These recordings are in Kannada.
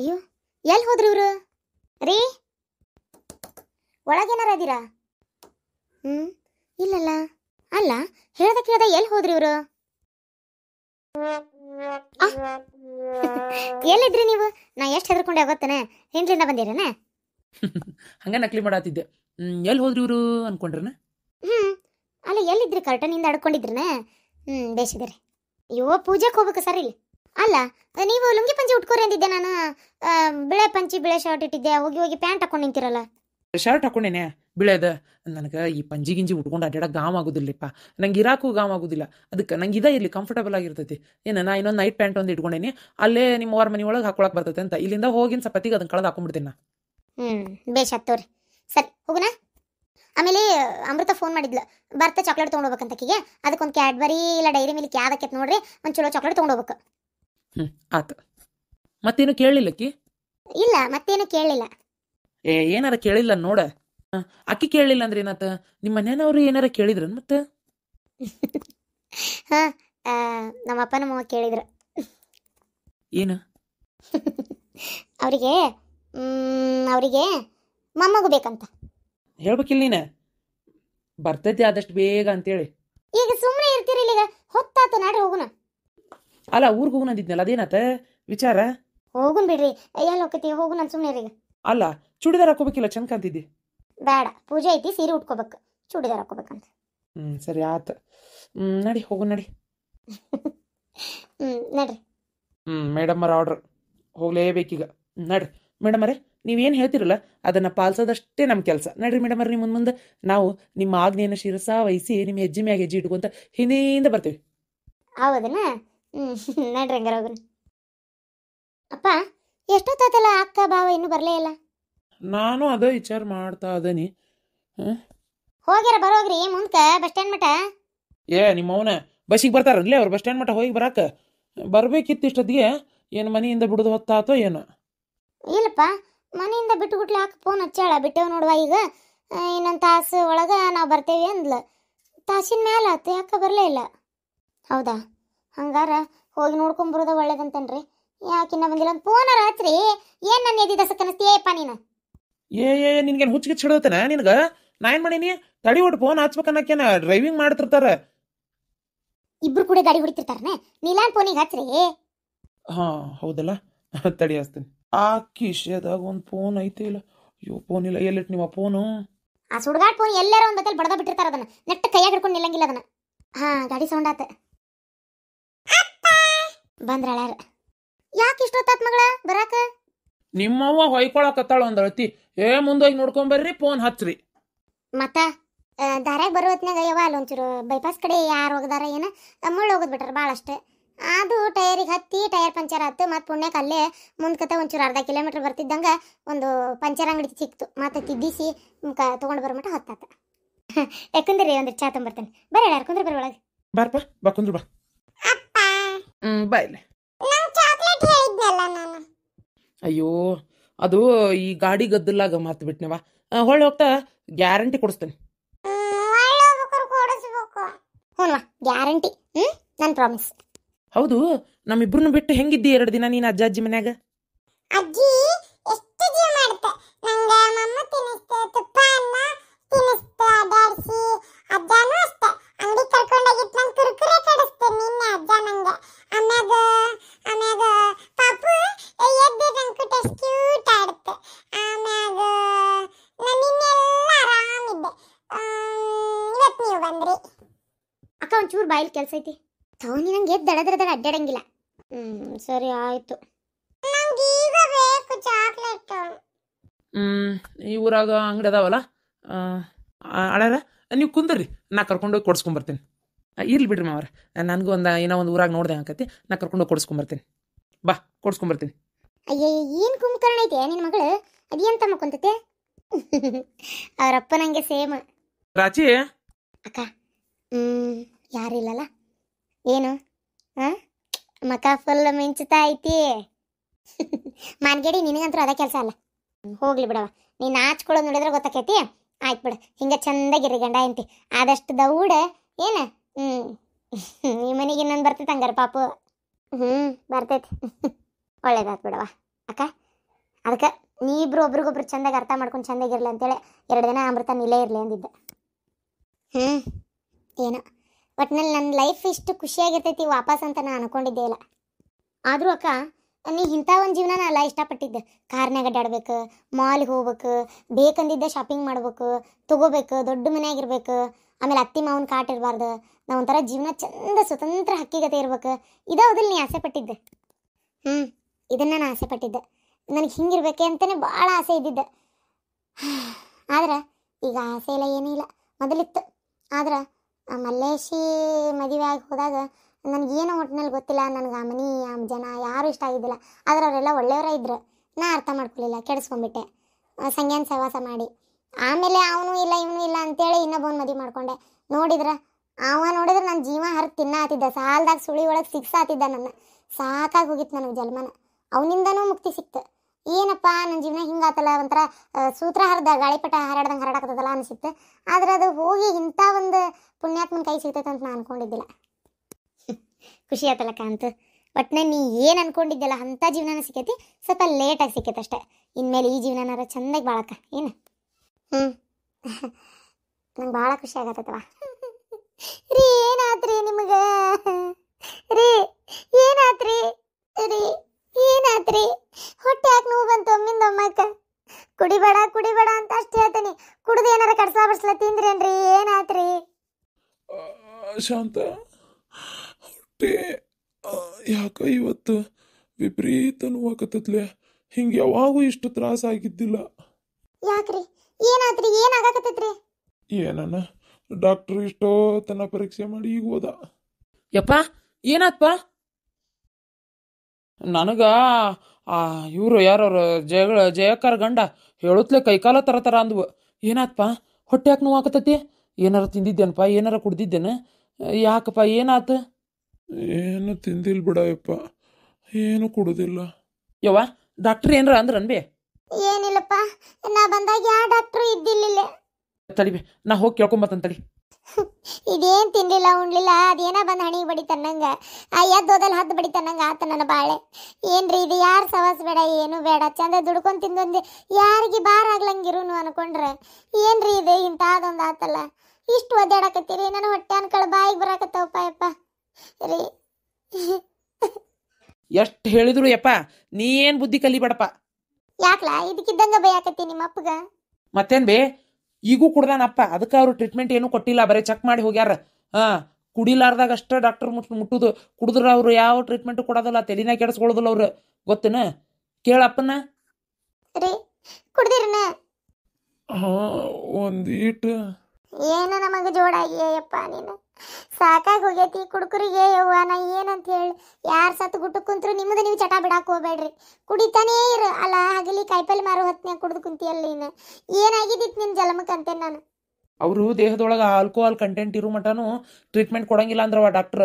ಅಯ್ಯೋ ಎಲ್ಲಿ ಹೋದ್ರಿ ಇವರು ರೀ ಒಳಗೇನಾರ ಅದೀರಾ ಹ್ಞೂ ಇಲ್ಲಲ್ಲ ಅಲ್ಲ ಹೇಳ್ದ ಕೇಳ್ದ ಎಲ್ಲಿ ಹೋದ್ರಿ ಇವರು ಎಲ್ಲಿದ್ರಿ ನೀವು ನಾ ಎಷ್ಟು ಹೆದರ್ಕೊಂಡೆ ಗೊತ್ತೇನೆ ಹಿಂದ್ಲಿಂದ ಬಂದಿರೇನ ಹಂಗ ನಕಲಿ ಮಾಡಾತಿದ್ದೆ ಎಲ್ಲಿ ಹೋದ್ರಿ ಇವರು ಅನ್ಕೊಂಡ್ರನ ಹ್ಮ್ ಅಲ್ಲ ಎಲ್ಲಿದ್ರಿ ಕರ್ಟನಿಂದ ಅಡ್ಕೊಂಡಿದ್ರನ ಹ್ಮ್ ಬೇಸಿದ್ರಿ ಅಯ್ಯೋ ಪೂಜೆಗೆ ಹೋಗ್ಬೇಕು ಸರ್ ಇಲ್ಲಿ ಅಲ್ಲ ನೀವು ಲುಂಗಿ ಪಂಚೆ ಉಟ್ಕೋರಿ ಅಂದಿದ್ದೆ ನಾನು ಬಿಳೆ ಪಂಚಿ ಬಿಳೆ ಶರ್ಟ್ ಇಟ್ಟಿದ್ದೆ ಹೋಗಿ ಹೋಗಿ ಪ್ಯಾಂಟ್ ಹಾಕೊಂಡು ನಿಂತಿರಲ್ಲ ಶರ್ಟ್ ಹಾಕೊಂಡೇನೆ ಬಿಳೆದ ನನಗೆ ಈ ಪಂಜಿ ಗಿಂಜಿ ಉಟ್ಕೊಂಡು ಅಡ್ಡಾಡಕ್ಕೆ ಗಾಮ್ ಆಗೋದಿಲ್ಲಪ್ಪ ನಂಗೆ ಇರಾಕು ಗಾಮ್ ಆಗೋದಿಲ್ಲ ಅದಕ್ಕೆ ನಂಗೆ ಇದೇ ಇರಲಿ ಕಂಫರ್ಟಬಲ್ ಆಗಿರ್ತೈತಿ ಏನ ನಾ ಇನ್ನೊಂದು ನೈಟ್ ಪ್ಯಾಂಟ್ ಒಂದು ಇಟ್ಕೊಂಡೇನಿ ಅಲ್ಲೇ ನಿಮ್ಮ ಅವ್ರ ಮನೆ ಒಳಗೆ ಹಾಕೊಳಕ್ ಬರ್ತೈತೆ ಅಂತ ಇಲ್ಲಿಂದ ಹೋಗಿನ ಸಪತ್ತಿಗೆ ಅದನ್ನ ಕಳೆದ ಹಾಕೊಂಡ್ಬಿಡ್ತೀನಿ ನಾ ಹ್ಞೂ ಬೇಷ್ ಸರಿ ಹೋಗನಾ ಆಮೇಲೆ ಅಮೃತ ಫೋನ್ ಮಾಡಿದ್ಲು ಬರ್ತಾ ಚಾಕ್ಲೇಟ್ ತೊಗೊಂಡೋಗ್ಬೇಕಂತಕಿಗೆ ಅದಕ್ಕೊಂದು ಕ್ಯಾಡ್ಬರಿ ಇಲ್ಲ ಡೈರಿ ಮಿಲ್ಕ್ ಯಾವ್ದಕ್ಕೆ ನೋಡ್ರಿ ಒಂದು ಚಲೋ ಚಾಕ್ಲೇಟ್ ತೊಗೊಂಡೋಗ್ಬೇಕು ಹ್ಞೂ ಆತ ಮತ್ತೇನು ಕೇಳಲಿಲ್ಲಕ್ಕಿ ಇಲ್ಲ ಮತ್ತೇನು ಕೇಳಲಿಲ್ಲ ಏ ಏನಾರ ಕೇಳಿಲ್ಲ ನೋಡ ಆ, ಅಕ್ಕಿ ಕೇಳಲಿಲ್ಲ ಅಂದ್ರೆ ಏನಾತ ನಿಮ್ಮ ಮನೆಯವ್ರು ಏನಾರ ಕೇಳಿದ್ರನ್ ಮತ್ತೆ ಹಾ ಆ, ನಮ್ಮ ಅಪ್ಪ ನಮ್ಮ ಕೇಳಿದ್ರು ಏನು ಅವರಿಗೆ ಅವರಿಗೆ ಮೊಮ್ಮಗು ಬೇಕಂತ ಹೇಳ್ಬೇಕಿಲ್ಲ ನೀನು ಬರ್ತೈತಿ ಆದಷ್ಟು ಬೇಗ ಅಂತೇಳಿ ಈಗ ಸುಮ್ಮನೆ ಇರ್ತೀರಿ ಈಗ ಹೊತ್ತಾತ ನಾಡ್ರಿ ಹೋಗುಣ ಅಲ್ಲ ಊರಿಗೆ ನಂದಿದ್ನಲ್ಲ ಅದೇನಾತ ವಿಚಾರ ಹೋಗು ಬಿಡ್ರಿ ಎಲ್ಲಿ ಹೋಗತಿ ಹೋಗು ನಾನು ಸುಮ್ಮನೆ ರೀ ಅಲ್ಲ ಚೂಡಿದಾರ್ ಹಾಕೋಬೇಕಿಲ್ಲ ಚಂದ ಕಾಂತಿದ್ದಿ ಬೇಡ ಪೂಜೆ ಐತಿ ಸೀರೆ ಉಟ್ಕೋಬೇಕು ಚೂಡಿದಾರ್ ಹಾಕೋಬೇಕಂತ ಹ್ಮ್ ಸರಿ ಆತ ಹ್ಞೂ ನಡಿ ಹೋಗು ನಡಿ ಹ್ಮ್ ನಡ್ರಿ ಹ್ಞೂ ಮೇಡಮ್ಮರ ಆರ್ಡ್ರ್ ಹೋಗಲೇಬೇಕೀಗ ನಡ್ರಿ ಮೇಡಮರೇ ನೀವೇನು ಹೇಳ್ತಿರಲ್ಲ ಅದನ್ನು ಪಾಲಿಸೋದಷ್ಟೇ ನಮ್ಮ ಕೆಲಸ ನಡ್ರಿ ಮೇಡಮರ್ ನಿಮ್ಮ ಮುಂದೆ ನಾವು ನಿಮ್ಮ ಆಜ್ಞೆಯನ್ನು ಶಿರಸಾ ವಹಿಸಿ ನಿಮ್ಮ ಹೆಜ್ಜೆ ಮ್ಯಾಗ ಹೆಜ್ಜೆ ಇಟ್ಕೊಂತ ಹಿಂದೆಯಿಂದ ಬರ್ತೀವಿ ಹೌದನಾ ಹ್ಞೂ ನಡ್ರಿ ಹಂಗಾರ ಹೋಗ್ರಿ ಅಪ್ಪ ಎಷ್ಟೊತ್ತಾತಲ್ಲ ಅಕ್ಕ ಬಾವ ಇನ್ನೂ ಬರಲೇ ಇಲ್ಲ ನಾನು ಅದೇ ವಿಚಾರ ಮಾಡ್ತಾ ಅದನಿ ಹೋಗ್ಯಾರ ಬರೋಗ್ರಿ ಮುಂದ್ಕ ಬಸ್ ಸ್ಟ್ಯಾಂಡ್ ಮಟ ಏ ನಿಮ್ಮ ಅವನ ಬಸ್ಸಿಗೆ ಬರ್ತಾರಲ್ಲೇ ಅವ್ರು ಬಸ್ ಸ್ಟ್ಯಾಂಡ್ ಮಟ ಹೋಗಿ ಬರಾಕ ಬರ್ಬೇಕಿತ್ತು ಇಷ್ಟೊತ್ತಿಗೆ ಏನು ಮನೆಯಿಂದ ಬಿಡೋದು ಹೊತ್ತಾತೋ ಏನೋ ಇಲ್ಲಪ್ಪ ಮನೆಯಿಂದ ಬಿಟ್ಟು ಗುಟ್ಲೆ ಹಾಕಿ ಫೋನ್ ಹಚ್ಚಾಳ ಬಿಟ್ಟೇವ್ ನೋಡುವ ಈಗ ಇನ್ನೊಂದು ತಾಸು ಒಳಗೆ ನಾವು ಬರ್ತೇವೆ ಅಂದ್ಲ ತಾಸಿನ ಮೇಲೆ ಆತು ಯಾಕೆ ಬರಲೇ ಇಲ್ಲ ಹೌದಾ ಹಂಗಾರ ಹೋಗಿ ನೋಡ್ಕೊಂಬರೋದ ಒಳ್ಳೇದಂತನ್ರಿ ಯಾಕಿನ್ನ ಬಂದಿಲ್ಲ ಒಂದು ಫೋನರ ಹಚ್ರಿ ಏನು ನನ್ನ ಎದಿ ದಸ ಕನಸ್ತೀಯಪ್ಪ ನೀನು ಏ ಏ ನಿನ್ಗೇನು ಹುಚ್ಚು ಹಿಡೋತನ ನಿನ್ಗ ನಾ ಏನು ಮಾಡೀನಿ ತಡಿ ಹೊಡ್ ಫೋನ್ ಹಚ್ಬೇಕನ್ನಕ್ಕೇನ ಡ್ರೈವಿಂಗ್ ಮಾಡ್ತಿರ್ತಾರ ಇಬ್ರು ಕೂಡ ಗಾಡಿ ಹೊಡಿತಿರ್ತಾರನೆ ನೀಲಾನ್ ಫೋನಿಗೆ ಹಚ್ರಿ ಹಾ ಹೌದಲ್ಲ ತಡಿ ಹಚ್ತೀನಿ ಆ ಕಿಶದಾಗ ಒಂದು ಫೋನ್ ಐತೆ ಇಲ್ಲ ಅಯ್ಯೋ ಫೋನ್ ಇಲ್ಲ ಎಲ್ಲಿಟ್ ನಿಮ್ಮ ಫೋನು ಆ ಸುಡ್ಗಾಡ್ ಫೋನ್ ಎಲ್ಲಾರ ಒಂದು ಬದಲ್ ಬಡದ ಬಿಟ್ಟಿರ್ತಾರ ಅದನ್ನ ನೆಟ್ ಕೈಯಾಗ ಹಿಡ್ಕೊಂಡು ನಿಲ್ಲಂಗಿಲ್ಲ ಅದನ್ನ ಹಾ ಗಾಡಿ ಸೌಂಡ್ ಆತ ಬಂದ್ರಳಾರ ಯಾಕೆ ಇಷ್ಟೊತ್ತ ಮಗಳ ಬರಾಕ ನಿಮ್ಮವ್ವ ಹೊಯ್ಕೊಳಕತ್ತಾಳ ಒಂದ್ ಏ ಮುಂದೋಗಿ ಬರ್ರಿ ಫೋನ್ ಹಚ್ಚ್ರಿ ಮತ್ತ ದಾರ್ಯಾಗ ಬರೋ ಹೊತ್ನಾಗ ಯಾವ ಅಲ್ಲೊಂಚೂರು ಬೈಪಾಸ್ ಕಡೆ ಯಾರು ಹೋಗದಾರ ಏನ ಮುಳ್ಳು ಹೋಗದ್ ಬಿಟ್ರ ಅಷ್ಟೇ ಅದು ಟೈರಿಗೆ ಹತ್ತಿ ಟೈರ್ ಪಂಚರ್ ಹತ್ತು ಮತ್ತು ಪುಣ್ಯಕ್ಕೆ ಅಲ್ಲೇ ಮುಂದ್ಕತೆ ಒಂಚೂರು ಅರ್ಧ ಕಿಲೋಮೀಟ್ರ್ ಬರ್ತಿದ್ದಂಗೆ ಒಂದು ಪಂಚರ್ ಅಂಗಡಿ ಸಿಕ್ತು ಮತ್ತು ತಿದ್ದಿಸಿ ಕ ತೊಗೊಂಡು ಬರ್ಮಟ ಹತ್ತಾತ ಯಾಕಂದ್ರೆ ಒಂದು ಚಾ ತಂಬರ್ತಾನೆ ಬರ್ರಿ ಕುಂದ್ರೆ ಬರ ಒಳಗೆ ಬಾರ್ಪಾ ಬಾ ಕುಂದ್ರ ಬಾ ಹ್ಮ್ ಬಾಯ್ ಅಯ್ಯೋ ಅದು ಈ ಗಾಡಿ ಗದ್ದಲಾಗ ಮಾತು ಬಿಟ್ನವ ಹೊಳ್ಳಿ ಹೋಗ್ತಾ ಗ್ಯಾರಂಟಿ ಕೊಡಿಸ್ತೇನೆ ಹೌದು ನಮ್ಮಿಬ್ರು ಬಿಟ್ಟು ಹೆಂಗಿದ್ದಿ ಎರಡು ದಿನ ನೀನು ಅಜ್ಜ ಅಜ್ಜಿ ಮನ್ಯಾಗ ಅಜ್ಜಿ ಅಕ್ಕ ಒಂಚೂರು ಬಾಯಲ್ಲಿ ಕೆಲಸ ಐತಿ ತೌನಿ ನಂಗೆ ಎದ್ದು ದಡದ್ರದಾಗ ಅಡ್ಡಾಡಂಗಿಲ್ಲ ಹ್ಮ್ ಸರಿ ಆಯಿತು ಹ್ಮ್ ಈ ಊರಾಗ ಅಂಗಡಿ ಅದಾವಲ್ಲ ಅಡಾರ ನೀವು ಕುಂದ್ರಿ ನಾ ಕರ್ಕೊಂಡೋಗಿ ಕೊಡ್ಸ್ಕೊಂಬರ್ತೀನಿ ಇರ್ಲಿ ಬಿಡ್ರಿ ಮಾವ್ರ ನನಗೂ ಒಂದು ಏನೋ ಒಂದು ಊರಾಗ ನೋಡ್ದೆ ಆಕತಿ ನಾ ಕರ್ಕೊಂಡು ಹೋಗಿ ಕೊಡ್ಸ್ಕೊಂಬರ್ತೀನಿ ಬಾ ಕೊಡ್ಸ್ಕೊಂಬರ್ತೀನಿ ಅಯ್ಯೋ ಏನು ಕುಂಭಕರ್ಣ ಐತೆ ನಿನ್ನ ಮಗಳು ಅದೇನ್ ತಮ್ಮ ಕುಂತತೆ ಅವರಪ್ಪ ನಂಗೆ ಸೇಮ್ ರಾಚಿ ಅಕ್ಕ ಹ್ಞೂ ಯಾರಿಲ್ಲಲ್ಲ ಏನು ಹಾಂ ಮಕ ಫುಲ್ ಮಿಂಚುತ್ತಾ ಐತಿ ಮಾನ್ಗೇಡಿ ನಿನಗಂತೂ ಅದ ಕೆಲಸ ಅಲ್ಲ ಹೋಗ್ಲಿ ಬಿಡವ ನೀನು ಆಚ್ಕೊಳ್ಳೋದು ನೋಡಿದ್ರೆ ಗೊತ್ತಾಕೈತಿ ಆಯ್ತು ಬಿಡು ಹಿಂಗೆ ಚಂದಾಗಿರಿ ಗಂಡ ಎಂತಿ ಆದಷ್ಟು ದೌಡ ಏನು ಹ್ಞೂ ನೀ ಮನೆಗೆ ಇನ್ನೊಂದು ಬರ್ತೈತೆ ಹಂಗಾರೆ ಪಾಪು ಹ್ಮ್ ಬರ್ತೈತಿ ಒಳ್ಳೇದಾಯ್ತು ಬಿಡವ ಅಕ್ಕ ಅದಕ್ಕೆ ನೀ ನೀವಿಬ್ರು ಒಬ್ರಿಗೊಬ್ರು ಚಂದಾಗಿ ಅರ್ಥ ಮಾಡ್ಕೊಂಡು ಚಂದಾಗಿರ್ಲಿ ಅಂತೇಳಿ ಎರಡು ದಿನ ಅಮೃತ ನಿಲೇ ಇರಲಿ ಅಂದಿದ್ದೆ ಹ್ಮ್ ಏನೋ ಒಟ್ನಲ್ಲಿ ನನ್ನ ಲೈಫ್ ಇಷ್ಟು ಖುಷಿಯಾಗಿರ್ತೈತಿ ವಾಪಸ್ ಅಂತ ನಾನು ಅನ್ಕೊಂಡಿದ್ದೆ ಇಲ್ಲ ಆದರೂ ಅಕ್ಕ ನೀ ಇಂಥ ಒಂದು ಜೀವನ ನಾನು ಎಲ್ಲ ಇಷ್ಟಪಟ್ಟಿದ್ದೆ ಕಾರ್ನಾಗ ಅಡ್ಡಾಡ್ಬೇಕು ಮಾಲ್ಗೆ ಹೋಗ್ಬೇಕು ಬೇಕಂದಿದ್ದ ಶಾಪಿಂಗ್ ಮಾಡ್ಬೇಕು ತಗೋಬೇಕು ದೊಡ್ಡ ಮನೆಯಾಗಿರ್ಬೇಕು ಆಮೇಲೆ ಅತ್ತಿ ಮಾವನ ಕಾಟ ಇರಬಾರ್ದು ನಾವು ಒಂಥರ ಜೀವನ ಚಂದ ಸ್ವತಂತ್ರ ಹಕ್ಕಿಗತೆ ಇರ್ಬೇಕು ಇದಾವುದಲ್ಲಿ ನೀ ಆಸೆ ಪಟ್ಟಿದ್ದೆ ಹ್ಞೂ ಇದನ್ನು ನಾನು ಆಸೆ ಪಟ್ಟಿದ್ದೆ ನನಗೆ ಹಿಂಗಿರ್ಬೇಕೆ ಅಂತಲೇ ಭಾಳ ಆಸೆ ಇದ್ದಿದ್ದೆ ಆದ್ರೆ ಈಗ ಆಸೆ ಇಲ್ಲ ಏನೂ ಇಲ್ಲ ಮೊದಲಿತ್ತು ಆದ್ರೆ ಮಲ್ಲೇಶಿ ಮದುವೆ ಆಗಿ ಹೋದಾಗ ನನಗೇನು ಒಟ್ಟಿನಲ್ಲಿ ಗೊತ್ತಿಲ್ಲ ನನಗೆ ಆ ಮನಿ ಆ ಜನ ಯಾರು ಇಷ್ಟ ಆಗಿದ್ದಿಲ್ಲ ಆದ್ರೆ ಅವರೆಲ್ಲ ಒಳ್ಳೆಯವರೇ ಇದ್ರು ನಾ ಅರ್ಥ ಮಾಡ್ಕೊಳ್ಳಿಲ್ಲ ಕೆಡಿಸ್ಕೊಂಡ್ಬಿಟ್ಟೆ ಸಂಗ್ಯಾನ್ ಸಹವಾಸ ಮಾಡಿ ಆಮೇಲೆ ಅವನು ಇಲ್ಲ ಇವನು ಇಲ್ಲ ಅಂತೇಳಿ ಇನ್ನೊಬ್ಬನ ಮದುವೆ ಮಾಡ್ಕೊಂಡೆ ನೋಡಿದ್ರ ಅವ ನೋಡಿದ್ರೆ ನನ್ನ ಜೀವ ಹರ ತಿನ್ನ ಆತಿದ್ದ ಸಾಲದಾಗ ಸುಳಿ ಒಳಗೆ ಆತಿದ್ದ ನನ್ನ ಸಾಕಾಗಿ ಹೋಗಿತ್ತು ನನಗೆ ಜನ್ಮನ ಅವನಿಂದನೂ ಮುಕ್ತಿ ಸಿಕ್ತು ಏನಪ್ಪ ನನ್ನ ಜೀವನ ಹಿಂಗಾತಲ್ಲ ಒಂಥರ ಸೂತ್ರ ಹರಿದ ಗಾಳಿಪಟ ಹರಡ್ದಂಗೆ ಹರಡಕತ್ತದಲ್ಲ ಅನಿಸುತ್ತೆ ಆದ್ರೆ ಅದು ಹೋಗಿ ಇಂಥ ಒಂದು ಪುಣ್ಯಾತ್ಮನ ಕೈ ಸಿಗ್ತೈತೆ ಅಂತ ನಾನು ಅನ್ಕೊಂಡಿದ್ದಿಲ್ಲ ಖುಷಿ ಆತಲ್ಲಕ್ಕ ಅಂತ ಒಟ್ನೆ ನೀ ಏನು ಅನ್ಕೊಂಡಿದ್ದೆಲ್ಲ ಅಂಥ ಜೀವನನ ಸಿಕ್ಕೈತಿ ಸ್ವಲ್ಪ ಲೇಟಾಗಿ ಸಿಕ್ಕೈತೆ ಅಷ್ಟೇ ಇನ್ಮೇಲೆ ಈ ಜೀವನನಾರ ಚೆಂದಾಗಿ ಬಾಳಕ್ಕ ಏನು ಹ್ಞೂ ನಂಗೆ ಭಾಳ ಖುಷಿ ಆಗತ್ತವ ಶಾಂತ ಹೊಟ್ಟೆ ಯಾಕ ಇವತ್ತು ವಿಪರೀತ ನೋವಾಕತ್ತತ್ಲೆ ಹಿಂಗೆ ಯಾವಾಗೂ ಇಷ್ಟು ತ್ರಾಸ ಆಗಿದ್ದಿಲ್ಲ ಯಾಕ್ರಿ ಏನಾದ್ರಿ ಏನನ ಡಾಕ್ಟರ್ ಇಷ್ಟೋ ತನ್ನ ಪರೀಕ್ಷೆ ಮಾಡಿ ಈಗ ಹೋದ ಯಪ್ಪ ಏನಾತ್ಪ ನನಗ ಆ ಇವರು ಯಾರವ್ರ ಜಯ ಜಯಕಾರ ಗಂಡ ಹೇಳುತ್ತಲೇ ಕೈಕಾಲ ತರ ತರ ಅಂದ್ವು ಏನಾತ್ಪ ಹೊಟ್ಟೆ ಯಾಕೆ ಏನಾರ ತಿಂದಿದ್ದೇನಪ್ಪ ಏನಾರ ಕುಡ್ದಿದ್ದೇನೆ ಯಾಕಪ್ಪ ಏನಾತ ಏನು ತಿಂದಿಲ್ ಬಿಡಯಪ್ಪ ಏನು ಕುಡುದಿಲ್ಲ ಯವ್ವ ಡಾಕ್ಟರ್ ಏನ್ರ ಅಂದ್ರನ್ ಬೇ ಏನಿಲ್ಲಪ್ಪ ನಾ ಬಂದಾಗ ಯಾವ ಡಾಕ್ಟರ್ ಇದ್ದಿಲ್ಲ ತಡಿ ಬೇ ನಾ ಹೋಗಿ ಕೇಳ್ಕೊಂಬತ್ತಂತ ತಡಿ ಇದೇನ್ ತಿನ್ಲಿಲ್ಲ ಉಣ್ಲಿಲ್ಲ ಅದೇನ ಬಂದ ಹಣಿ ಬಡಿತನ್ನಂಗ ಆ ಎದ್ದೋದಲ್ಲಿ ಹದ್ದು ಬಡಿತನ್ನಂಗ ಆತ ನನ್ನ ಬಾಳೆ ಏನ್ರಿ ಇದು ಯಾರ್ ಸವಾಸ್ ಬೇಡ ಏನು ಬೇಡ ಚಂದ ದುಡ್ಕೊಂಡ್ ತಿಂದೊಂದು ಯಾರಿಗೆ ಬಾರ್ ಆಗ್ಲಂಗಿರು ಅನ್ಕೊಂಡ್ರೆ ಏನ್ರಿ ಇದು ಇಂತಾದೊಂದು ಆತಲ್ಲ ಇಷ್ಟು ಒದ್ದಾಡಕತ್ತೀರಿ ನನ್ನ ಹೊಟ್ಟೆ ಅನ್ಕಳ ಬಾಯಿಗೆ ಬರಾಕತ್ತವಪ್ಪ ಯಪ್ಪ ರೀ ಎಷ್ಟು ಹೇಳಿದ್ರು ಯಪ್ಪ ನೀ ಏನ್ ಬುದ್ಧಿ ಕಲಿಬೇಡಪ್ಪ ಯಾಕ್ಲಾ ಇದಕ್ಕಿದ್ದಂಗ ಬೈಯಾಕತ್ತಿ ನಿಮ್ಮ ಅಪ್ಪಗ ಮತ್ತೇನ್ ಬೇ ಈಗೂ ಕುಡ್ದಾನಪ್ಪ ಅದಕ್ಕೆ ಅವ್ರು ಟ್ರೀಟ್ಮೆಂಟ್ ಏನು ಕೊಟ್ಟಿಲ್ಲ ಬರೀ ಚೆಕ್ ಮಾಡಿ ಹೋಗ್ಯಾರ ಹಾ ಕುಡಿಲಾರ್ದಾಗ ಅಷ್ಟೇ ಡಾಕ್ಟರ್ ಮುಟ್ ಮುಟ್ಟುದು ಕುಡಿದ್ರೆ ಅವ್ರು ಯಾವ ಟ್ರೀಟ್ಮೆಂಟ್ ಕೊಡೋದಿಲ್ಲ ತಲೆನ ಕೆಡಿಸ್ಕೊಳ್ಳೋದಿಲ್ಲ ಅವ್ರು ಗೊತ್ತನ ಕೇಳಪ್ಪನ ರೀ ಕುಡ್ದಿರನ ಒಂದೀಟು ಏನು ನಮಗೆ ಜೋಡಾಗಿಯಪ್ಪ ನೀನು ಸಾಕಾಗಿ ಹೋಗೈತಿ ಕುಡ್ಕರಿಗೆ ಯವ್ವ ನಾ ಏನಂತ ಹೇಳಿ ಯಾರು ಸತ್ತು ಗುಟ್ಟು ಕುಂತ್ರು ನಿಮ್ಮದು ನೀವು ಚಟ ಬಿಡಕ್ಕೆ ಹೋಗ್ಬೇಡ್ರಿ ಕುಡಿತಾನೇ ಇರು ಅಲ್ಲ ಹಗಲಿ ಕಾಯಿಪಲ್ಲೆ ಮಾರೋ ಹೊತ್ತಿನಾಗ ಕುಡಿದು ಕುಂತಿಯಲ್ಲ ನೀನು ಏನಾಗಿದ್ದಿತ್ತು ನಿನ್ನ ಜಲಮಕ್ಕಂತೆ ನಾನು ಅವರು ದೇಹದೊಳಗೆ ಆಲ್ಕೋಹಾಲ್ ಕಂಟೆಂಟ್ ಇರೋ ಮಟನು ಟ್ರೀಟ್ಮೆಂಟ್ ಕೊಡಂಗಿಲ್ಲ ಅಂದ್ರವ ಡಾಕ್ಟರ್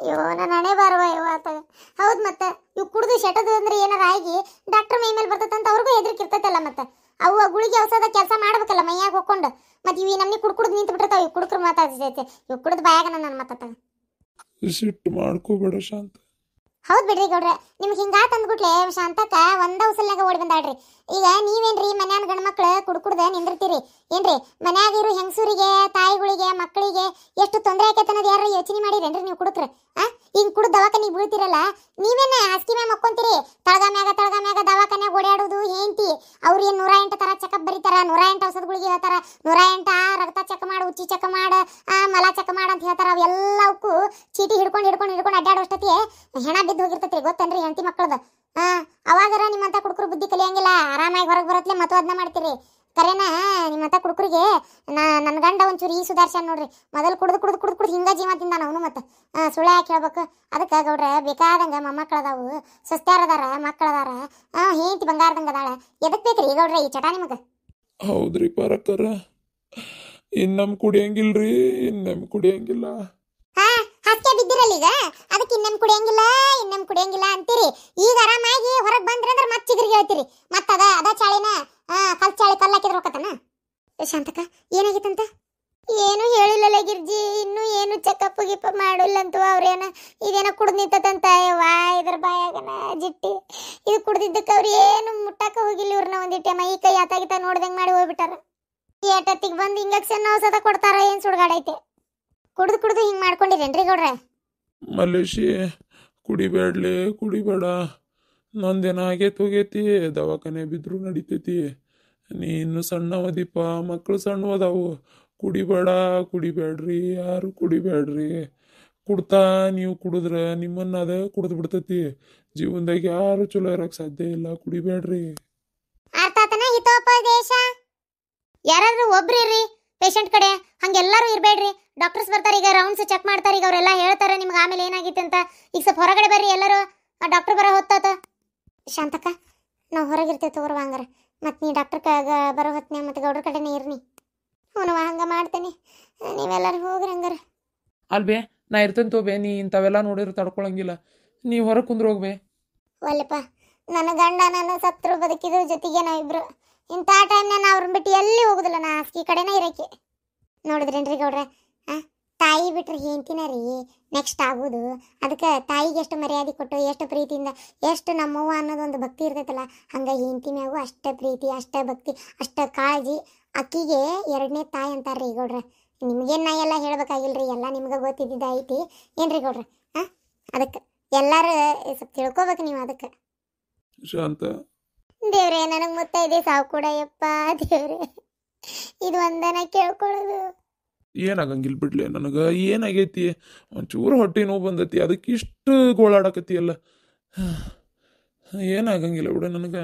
ಅಯ್ಯೋ ನನ್ನ ಹಣೆ ಬಾರವ ಅಯ್ಯೋ ಹೌದು ಮತ್ತೆ ಇವು ಕುಡಿದು ಶೆಟದು ಅಂದ್ರೆ ಏನಾರ ಆಗಿ ಡಾಕ್ಟರ್ ಮೈ ಮೇಲೆ ಅಂತ ಅವ್ರಿಗೂ ಇರ್ತೈತಲ್ಲ ಮತ್ತೆ ಅವು ಗುಳಿಗೆ ಔಷಧ ಕೆಲಸ ಮಾಡ್ಬೇಕಲ್ಲ ಮೈಯಾಗ ಹೋಗ್ಕೊಂಡು ಮತ್ತೆ ಇವು ನಮ್ನಿ ಕುಡ್ ಕುಡ್ದು ನಿಂತು ಬಿಟ್ಟಿರ್ತಾವೆ ಇವ್ ಕುಡ್ಕ್ರ ಮಾತಾಡ್ತೈತೆ ಇವ್ ಕುಡ್ದು ಬಾಯಾಗ ನನ್ನ ಮಾತಾಡ್ತಾವೆ ಸಿಟ್ಟು ಮಾಡ್ಕೋಬೇಡ ಶಾಂತ ಹೌದು ಬಿಡ್ರಿ ಗೌಡ್ರೆ ನಿಮ್ಗೆ ಹಿಂಗ ತಂದ್ಬಿಟ್ಲೆ ಶಾಂತಕ್ಕ ಒಂದ ಉಸಲ್ನಾಗ ಓಡಿ ಬಂದಾಡ್ರಿ ಈಗ ನೀವೇನ್ರಿ ಮನ್ಯಾನ ಗಂಡ ಮಕ್ಳು ಕುಡ್ಕುಡ್ದ ನಿಂದಿರ್ತೀರಿ ಏನ್ರಿ ಮನ್ಯಾಗ ಇರೋ ಹೆಂಗಸೂರಿಗೆ ತಾಯಿಗಳಿಗೆ ಮಕ್ಕಳಿಗೆ ಎಷ್ಟು ತೊಂದರೆ ಆಕೈತೆ ಅನ್ನೋದು ಯಾರು ಯೋಚನೆ ಮಾಡಿರೇನ್ರಿ ನೀವು ಕುಡುಕ್ರೆ ಆ ಹಿಂಗ್ ಕುಡ್ ದವಾಖಾನೆ ಬೀಳ್ತಿರಲ್ಲ ನೀವೇನ ಹಾಸಿಗೆ ಮ್ಯಾಮ್ ಹಾಕೊಂತೀರಿ ತಳಗ ಮ್ಯಾಗ ತಳಗ ಮ್ಯಾಗ ದವಾಖಾನೆ ಓಡಾಡೋದು ಏಂತಿ ಅವ್ರ ಏನ್ ನೂರ ಎಂಟು ತರ ಚೆಕಪ್ ಬರೀತಾರ ನೂರ ಎಂಟು ಔಷಧಗಳಿಗೆ ಹೇಳ್ತಾರ ನೂರ ಎಂಟು ರಕ್ತ ಚೆಕ್ ಮಾಡು ಉಚ್ಚಿ ಚೆಕ್ ಮಾಡ ಮಲ ಚೆಕ್ ಮಾಡ ಅಂತ ಹೇಳ್ತಾರ ಅವೆಲ್ಲವಕ್ಕೂ ಚೀಟಿ ಹಿಡ್ಕೊಂಡು ಹಿಡ್ಕೊಂಡು ಹಿಡ್ಕೊಂಡು ಅಷ್ಟತಿ ಹೆಣ ಬಿದ್ದು ಹೋಗಿರ್ತೈತಿ ಗೊತ್ತೇನ್ರಿ ಹೆಂಡತಿ ಮಕ್ಕಳದ ಹಾ ಅವಾಗರ ನಿಮ್ಮಂತ ಕುಡ್ಕರು ಬುದ್ಧಿ ಕಲಿಯಂಗಿಲ್ಲ ಆರಾಮಾಗಿ ಹೊರಗೆ ಬರತ್ಲೆ ಮತ್ತು ಅದನ್ನ ಮಾಡ್ತೀರಿ ಕರೆನಾ ನಿಮ್ಮ ಅತ್ತ ಕುಡುಕರಿಗೆ ನಾ ನನ್ನ ಗಂಡ ಒಂಚೂರು ಈ ಸುಧಾರ್ಸ್ಯಾನ ನೋಡ್ರಿ ಮೊದಲು ಕುಡ್ದ ಕುಡ್ದು ಕುಡ್ದ ಕುಡ್ದು ಹಿಂಗೆ ಜೀವ ತಿಂದಾನ ಅವನು ಮತ್ತೆ ಸುಳ್ಳು ಯಾಕೆ ಹೇಳ್ಬೇಕು ಅದಕ್ಕೆ ಗೌಡ್ರೆ ಬೇಕಾದಂಗೆ ಮೊಮ್ಮಕ್ಕಳದಾವು ಸಸ್ತ್ಯಾರದಾರ ಮಕ್ಕಳದಾರ ಹಾಂ ಹೇಂತಿ ಬಂಗಾರದಂಗೆ ಅದಾಳ ಎದಕ್ಕೆ ಬೇಕ್ರಿ ಗೌಡ್ರೆ ಈ ಚಟ ನಿಮಗೆ ಹೌದ್ರಿ ಪರಕರ ಇನ್ನು ನಮ್ಮ ಕುಡಿಯಂಗಿಲ್ರಿ ಇನ್ನು ಕುಡಿಯಂಗಿಲ್ಲ ಹಾಂ ಹಸ್ಕೆ ಬಿದ್ದಿರಲ್ಲ ಈಗ ಅದಕ್ಕೆ ಇನ್ನೇನು ಕುಡಿಯಂಗಿಲ್ಲ ಇನ್ನೇನು ಕುಡಿಯಂಗಿಲ್ಲ ಅಂತೀರಿ ಈಗ ಆರಾಮಾಗಿ ಹೊರಗೆ ಬಂದ್ರಿ ಅಂದ್ರೆ ಮತ್ತೆ ಚಿಗುರಿಗೆ ಹೇಳ್ತೀರಿ ಮತ್ತೆ ಅದ ಅದ ಚಾಳಿನ ಆ ಕಲ್ಚಾಳಿ ಕಲ್ಲು ಹಾಕಿದ್ರು ಹೋಗತ್ತಾನ ಶಾಂತಕ ಏನಾಗಿತ್ತಂತ ಏನೂ ಹೇಳಿಲ್ಲಲ್ಲ ಗಿರ್ಜಿ ಇನ್ನೂ ಏನು ಚೆಕಪ್ ಗಿಪ್ ಮಾಡಿಲ್ಲಂತು ಅವ್ರೇನ ಇದೇನ ಕುಡ್ದು ನಿಂತದಂತ ವಾ ಇದ್ರ ಬಾಯಾಗನ ಜಿಟ್ಟಿ ಇದು ಕುಡ್ದಿದ್ದಕ್ಕೆ ಅವ್ರು ಏನು ಮುಟ್ಟಾಕ ಹೋಗಿಲ್ಲ ಇವ್ರನ್ನ ಒಂದಿಟ್ಟೆ ಮೈ ಕೈ ಆತಾಗಿತ್ತ ನೋಡ್ದಂಗೆ ಮಾಡಿ ಹೋಗ್ಬಿಟ್ಟಾರ ಏಟತ್ತಿಗೆ ಬಂದು ಇಂಜೆಕ್ಷನ್ ಔಷಧ ಕೊಡ್ತಾರ ಏನು ಸುಡ್ಗಾಡೈತೆ ಕುಡ್ದು ಕುಡ್ದು ಹಿಂಗೆ ಮಾಡ್ಕೊಂಡಿರೇನ್ರಿ ಗೌಡ್ರೆ ಮಲೇಶಿ ಕುಡಿಬೇಡ್ಲಿ ಕುಡಿಬೇಡ ನಂದೇನಾಗೆ ತೂಗೈತಿ ದವಾಖಾನೆ ಬಿದ್ದರೂ ನಡಿತೈತಿ ನೀ ಇನ್ನು ಸಣ್ಣವದಿಪ್ಪ ಮಕ್ಕಳು ಅದಾವು ಕುಡಿಬೇಡ ಕುಡಿಬೇಡ್ರಿ ಯಾರು ಕುಡಿಬೇಡ್ರಿ ಕುಡ್ತಾ ನೀವು ಕುಡಿದ್ರೆ ನಿಮ್ಮನ್ನ ಅದ ಕುಡ್ದು ಬಿಡ್ತೈತಿ ಜೀವನದಾಗ ಯಾರು ಚಲೋ ಇರಕ್ ಸಾಧ್ಯ ಇಲ್ಲ ಕುಡಿಬೇಡ್ರಿ ಅರ್ಥಾತನ ಹಿತೋಪದೇಶ ಯಾರಾದ್ರೂ ಒಬ್ರಿರಿ ಪೇಷಂಟ್ ಕಡೆ ಹಂಗೆಲ್ಲರೂ ಇರಬೇಡ್ರಿ ಡಾಕ್ಟರ್ಸ್ ಬರ್ತಾರೆ ಈಗ ರೌಂಡ್ಸ್ ಚೆಕ್ ಮಾಡ್ತಾರೆ ಈಗ ಅವರೆಲ್ಲ ಹೇಳ್ತಾರೆ ನಿಮ್ಗೆ ಆಮೇಲೆ ಏನಾಗಿತ್ತು ಅಂತ ಈಗ ಸ್ವಲ್ಪ ಹೊರಗಡೆ ಬರ್ರಿ ಎಲ್ಲರೂ ಆ ಡಾಕ್ಟರ್ ಬರೋ ಹೊತ್ತಾತ ಶಾಂತಕ್ಕ ನಾವು ಹೊರಗಿರ್ತೇವೆ ತಗೋರ್ವ ಹಂಗಾರ ಮತ್ತು ನೀ ಡಾಕ್ಟರ್ ಕಾಗ ಬರೋ ಹೊತ್ತಿನ ಮತ್ತು ಗೌಡ್ರ ಕಡೆನೇ ಇರ್ನಿ ಹ್ಞೂ ಹಂಗೆ ಮಾಡ್ತೇನೆ ನೀವೆಲ್ಲರೂ ಹೋಗ್ರಿ ಹಂಗಾರ ಅಲ್ಬೇ ನಾ ಇರ್ತೇನೆ ತೋಬೆ ನೀ ಇಂಥವೆಲ್ಲ ನೋಡಿರು ತಡ್ಕೊಳಂಗಿಲ್ಲ ನೀವು ಹೊರಗೆ ಹೋಗ್ಬೇ ಒಲ್ಲಪ್ಪ ನನ್ನ ಗಂಡ ನನ್ನ ಸತ್ರು ಬದುಕಿದ್ರು ಜೊತೆಗೆ ನಾವಿಬ್ರು ಇಂಥ ಟೈಮ್ನ ನಾ ಅವ್ರನ್ನ ಬಿಟ್ಟು ಎಲ್ಲಿ ಹೋಗುದಿಲ್ಲ ನಾ ಕಡೆನೇ ಇರೋಕ್ಕೆ ನೋಡಿದ್ರೇನ್ರಿ ಗೌಡ್ರೆ ತಾಯಿ ಬಿಟ್ರೆ ಹೆಂಡ್ತಿನ ರೀ ನೆಕ್ಸ್ಟ್ ಆಗೋದು ಅದಕ್ಕೆ ತಾಯಿಗೆ ಎಷ್ಟು ಮರ್ಯಾದೆ ಕೊಟ್ಟು ಎಷ್ಟು ಪ್ರೀತಿಯಿಂದ ಎಷ್ಟು ನಮ್ಮವ್ವ ಒಂದು ಭಕ್ತಿ ಇರ್ತೈತಲ್ಲ ಹಂಗೆ ಹೆಂಡ್ತಿ ಮ್ಯಾಗೂ ಅಷ್ಟೇ ಪ್ರೀತಿ ಅಷ್ಟೇ ಭಕ್ತಿ ಅಷ್ಟೇ ಕಾಳಜಿ ಅಕ್ಕಿಗೆ ಎರಡನೇ ತಾಯಿ ಅಂತಾರೆ ರೀ ಗೌಡ್ರ ನಿಮ್ಗೇನು ನಾ ಎಲ್ಲ ಹೇಳ್ಬೇಕಾಗಿಲ್ಲ ರೀ ಎಲ್ಲ ನಿಮ್ಗೆ ಗೊತ್ತಿದ್ದಿದ್ದು ಐತಿ ಏನು ರೀ ಗೌಡ್ರ ಹಾಂ ಅದಕ್ಕೆ ಎಲ್ಲರೂ ಸ್ವಲ್ಪ ತಿಳ್ಕೊಬೇಕು ನೀವು ಅದಕ್ಕೆ ಶಾಂತ ದೇವ್ರೆ ನನಗೆ ಮುತ್ತೈದೆ ಸಾವು ಕೂಡ ಯಪ್ಪ ದೇವ್ರೆ ಇದು ಒಂದನ ಕೇಳ್ಕೊಳ್ಳೋದು ಏನಾಗಂಗಿಲ್ಲ ಬಿಡ್ಲಿ ನನಗೆ ಏನಾಗೈತಿ ಒಂಚೂರು ಹೊಟ್ಟೆ ನೋವು ಬಂದೈತಿ ಅದಕ್ಕೆ ಇಷ್ಟು ಗೋಳಾಡಕತಿ ಅಲ್ಲ ಏನಾಗಂಗಿಲ್ಲ ಬಿಡು ನನಗೆ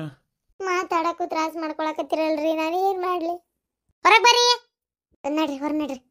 ಮಾತಾಡಕ್ಕೂ ತ್ರಾಸ ಮಾಡ್ಕೊಳಕತ್ತಿರಲ್ರಿ ನಾನು ಏನು ಮಾಡಲಿ ಹೊರಗೆ ಬರ್ರಿ ಹೊರ ನಡ್ರಿ